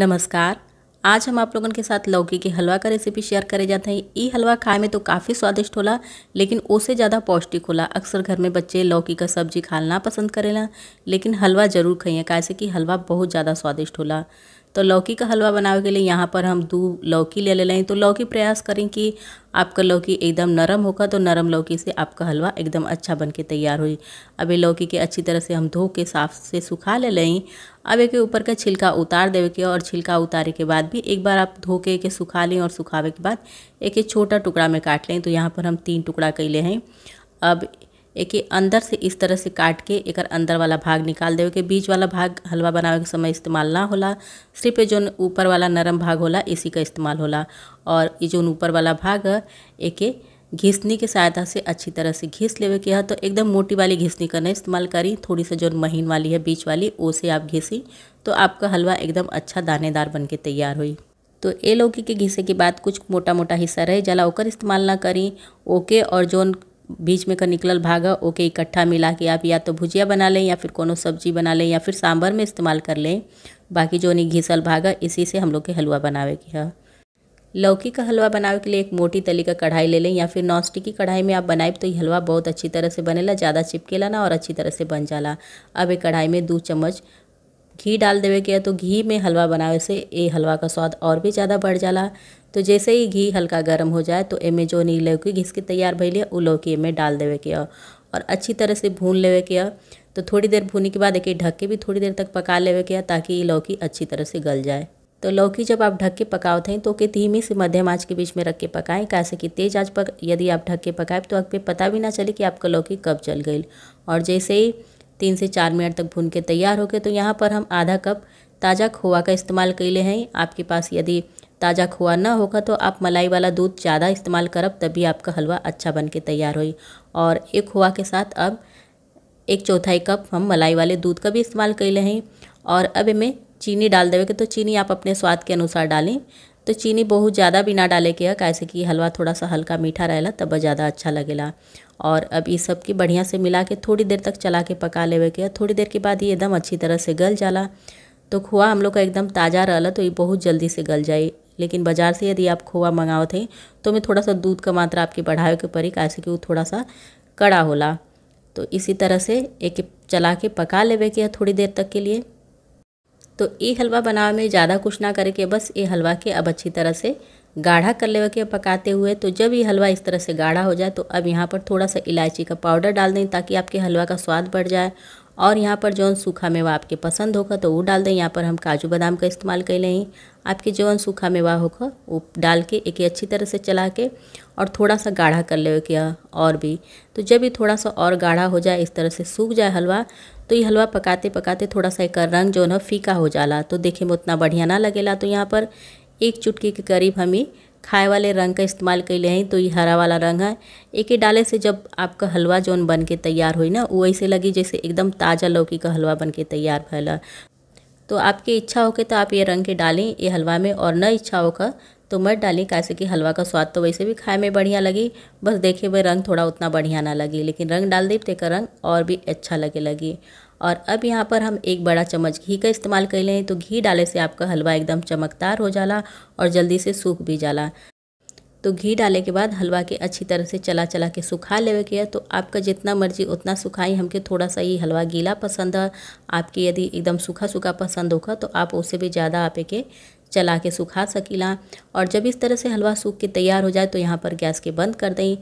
नमस्कार आज हम आप लोगों के साथ लौकी के हलवा का रेसिपी शेयर करे जाते हैं ये हलवा खाए में तो काफ़ी स्वादिष्ट होला लेकिन उससे ज़्यादा पौष्टिक होला अक्सर घर में बच्चे लौकी का सब्जी खाना पसंद करेला लेकिन हलवा ज़रूर खाइए कैसे कि हलवा बहुत ज़्यादा स्वादिष्ट होला तो लौकी का हलवा बनावे के लिए यहाँ पर हम दो लौकी ले ले लें तो लौकी प्रयास करें कि आपका लौकी एकदम नरम होगा तो नरम लौकी से आपका हलवा एकदम अच्छा बन के तैयार हुई अब ये लौकी के अच्छी तरह से हम धो के साफ से सुखा ले लें अब एक ऊपर का छिलका उतार देवे के और छिलका उतारे के बाद भी एक बार आप धो के एक सुखा लें और सुखावे के बाद एक छोटा टुकड़ा में काट लें तो यहाँ पर हम तीन टुकड़ा कैले हैं अब एक अंदर से इस तरह से काट के एक अंदर वाला भाग निकाल देवे के बीच वाला भाग हलवा बनावे के समय इस्तेमाल ना होला सिर्फ जो ऊपर वाला नरम भाग होला इसी का इस्तेमाल होला और ये जो ऊपर वाला भाग एक घिसनी के सहायता से अच्छी तरह से घिस लेवे के है तो एकदम मोटी वाली घिसनी का नहीं इस्तेमाल करी थोड़ी सा जो महीन वाली है बीच वाली वो से आप घिसी तो आपका हलवा एकदम अच्छा दानेदार बन के तैयार हुई तो ए लौकी के घिसे के बाद कुछ मोटा मोटा हिस्सा रहे जला ओकर इस्तेमाल ना करी ओके और जोन बीच में का निकलल भाग है ओके इकट्ठा मिला के आप या तो भुजिया बना लें या फिर कोनो सब्जी बना लें या फिर सांभर में इस्तेमाल कर लें बाकी जो नहीं घिसल भाग है इसी से हम लोग के हलवा बनावे की है हाँ। लौकी का हलवा बनावे के लिए एक मोटी तली का कढ़ाई ले लें या फिर नॉन स्टिक की कढ़ाई में आप बनाए तो ये हलवा बहुत अच्छी तरह से बनेला ज़्यादा चिपकेला ना और अच्छी तरह से बन जाला अब एक कढ़ाई में दो चम्मच घी डाल देवे के तो घी में हलवा बनावे से ये हलवा का स्वाद और भी ज़्यादा बढ़ जाला तो जैसे ही घी हल्का गर्म हो जाए तो एमे जो नी लौकी घिस के तैयार भैली है वो लौकी में डाल देवे के और अच्छी तरह से भून लेवे के तो थोड़ी देर भूने के बाद एक ढक के भी थोड़ी देर तक पका लेवे के ताकि ये लौकी अच्छी तरह से गल जाए तो लौकी जब आप ढक के पकाओ हैं तो के धीमी से मध्यम आँच के बीच में रख के पकाएं कैसे कि तेज़ आँच पर यदि आप ढक के पकाएं तो आप पे पता भी ना चले कि आपका लौकी कब जल गई और जैसे ही तीन से चार मिनट तक भून के तैयार हो गए तो यहाँ पर हम आधा कप ताज़ा खोआ का इस्तेमाल ले हैं आपके पास यदि ताज़ा खोआ ना होगा तो आप मलाई वाला दूध ज़्यादा इस्तेमाल करब तभी आपका हलवा अच्छा बन के तैयार हो और एक खोआ के साथ अब एक चौथाई कप हम मलाई वाले दूध का भी इस्तेमाल ले हैं और अब इमें चीनी डाल देवे के तो चीनी आप अपने स्वाद के अनुसार डालें तो चीनी बहुत ज़्यादा भी ना डाले के कैसे कि हलवा थोड़ा सा हल्का मीठा रहेला तब ज़्यादा अच्छा लगेला और अब ये सब की बढ़िया से मिला के थोड़ी देर तक चला के पका लेवे के थोड़ी देर के बाद ये एकदम अच्छी तरह से गल जाला तो खोआ हम लोग का एकदम ताज़ा रहला तो ये बहुत जल्दी से गल जाए लेकिन बाज़ार से यदि आप खोआ मंगाओ थे तो मैं थोड़ा सा दूध का मात्रा आपकी बढ़ावे के पड़ी कैसे कि वो थोड़ा सा कड़ा होला तो इसी तरह से एक चला के पका लेवे के थोड़ी देर तक के लिए तो ये हलवा बनावे में ज़्यादा कुछ ना करके बस ये हलवा के अब अच्छी तरह से गाढ़ा कर लेवा के पकाते हुए तो जब ये हलवा इस तरह से गाढ़ा हो जाए तो अब यहाँ पर थोड़ा सा इलायची का पाउडर डाल दें ताकि आपके हलवा का स्वाद बढ़ जाए और यहाँ पर जौन सूखा मेवा आपके पसंद होगा तो वो डाल दें यहाँ पर हम काजू बादाम का इस्तेमाल कर लें आपके जौन सूखा मेवा होगा वो डाल के एक अच्छी तरह से चला के और थोड़ा सा गाढ़ा कर ले किया और भी तो जब ये थोड़ा सा और गाढ़ा हो जाए इस तरह से सूख जाए हलवा तो ये हलवा पकाते पकाते थोड़ा सा एक रंग जो है फीका हो जाला तो देखे में उतना बढ़िया ना लगेला तो यहाँ पर एक चुटकी के करीब हमें खाए वाले रंग का इस्तेमाल कर हैं तो ये हरा वाला रंग है ही डाले से जब आपका हलवा जोन बन के तैयार हुई ना वो ऐसे लगी जैसे एकदम ताज़ा लौकी का हलवा बन के तैयार फैला तो आपकी इच्छा होकर तो आप ये रंग के डालें ये हलवा में और न इच्छा होकर तो मत डालें कैसे कि हलवा का स्वाद तो वैसे भी खाए में बढ़िया लगी बस देखे हुए रंग थोड़ा उतना बढ़िया ना लगे लेकिन रंग डाल दे का रंग और भी अच्छा लगे लगे और अब यहाँ पर हम एक बड़ा चम्मच घी का इस्तेमाल कर लें तो घी डाले से आपका हलवा एकदम चमकदार हो जाला और जल्दी से सूख भी जाला तो घी डाले के बाद हलवा के अच्छी तरह से चला चला के सुखा लेवे के तो आपका जितना मर्जी उतना सुखाई हमके थोड़ा सा ही हलवा गीला पसंद है आपके यदि एकदम सूखा सूखा पसंद होगा तो आप उसे भी ज़्यादा आप एक चला के सुखा सकीला और जब इस तरह से हलवा सूख के तैयार हो जाए तो यहाँ पर गैस के बंद कर दें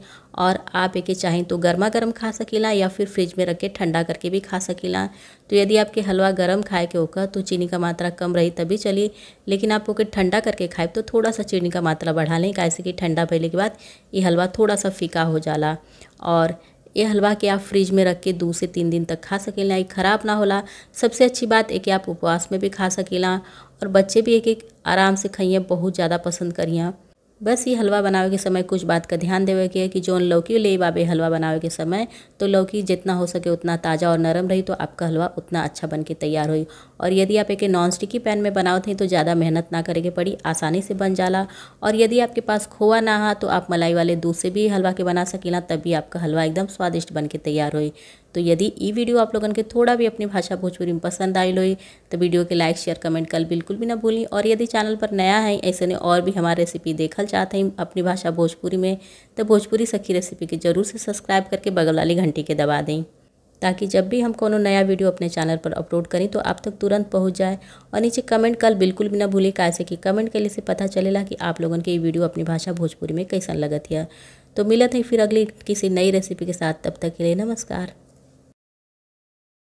और आप एक चाहें तो गर्मा गर्म खा सकीला या फिर फ्रिज में रख के ठंडा करके भी खा सकीला तो यदि आपके हलवा गर्म खाए के होगा तो चीनी का मात्रा कम रही तभी चली लेकिन आप ओके ठंडा करके खाए तो थोड़ा सा चीनी का मात्रा बढ़ा लें कैसे कि ठंडा पहले के बाद ये हलवा थोड़ा सा फीका हो जाला और ये हलवा के आप फ्रिज में रख के दो से तीन दिन तक खा सकेला ये ख़राब ना होला सबसे अच्छी बात है कि आप उपवास में भी खा सकेला और बच्चे भी एक एक आराम से खाइए बहुत ज़्यादा पसंद करिए बस ये हलवा बनावे के समय कुछ बात का ध्यान देवे के है कि जौन लौकी ले बाबे हलवा बनावे के समय तो लौकी जितना हो सके उतना ताज़ा और नरम रही तो आपका हलवा उतना अच्छा बन के तैयार हुई और यदि आप एक नॉन स्टिकी पैन में बनाओ थे तो ज़्यादा मेहनत ना करेंगे पड़ी आसानी से बन जाला और यदि आपके पास खोआ ना हा तो आप मलाई वाले दूध से भी हलवा के बना ना तब भी आपका हलवा एकदम स्वादिष्ट बन के तैयार हो तो यदि ई वीडियो आप लोगों के थोड़ा भी अपनी भाषा भोजपुरी में पसंद आई लो तो वीडियो के लाइक शेयर कमेंट कल बिल्कुल भी ना भूलें और यदि चैनल पर नया है ऐसे ने और भी हमारे रेसिपी देखल चाहते हैं अपनी भाषा भोजपुरी में तो भोजपुरी सखी रेसिपी के ज़रूर से सब्सक्राइब करके बगल वाली घंटी के दबा दें ताकि जब भी हम कोनो नया वीडियो अपने चैनल पर अपलोड करें तो आप तक तुरंत पहुँच जाए और नीचे कमेंट कल बिल्कुल भी ना भूलें कैसे कि कमेंट के लिए से पता चलेगा कि आप लोगों के ये वीडियो अपनी भाषा भोजपुरी में कैसा लगत है तो मिलत है फिर अगली किसी नई रेसिपी के साथ तब तक के लिए नमस्कार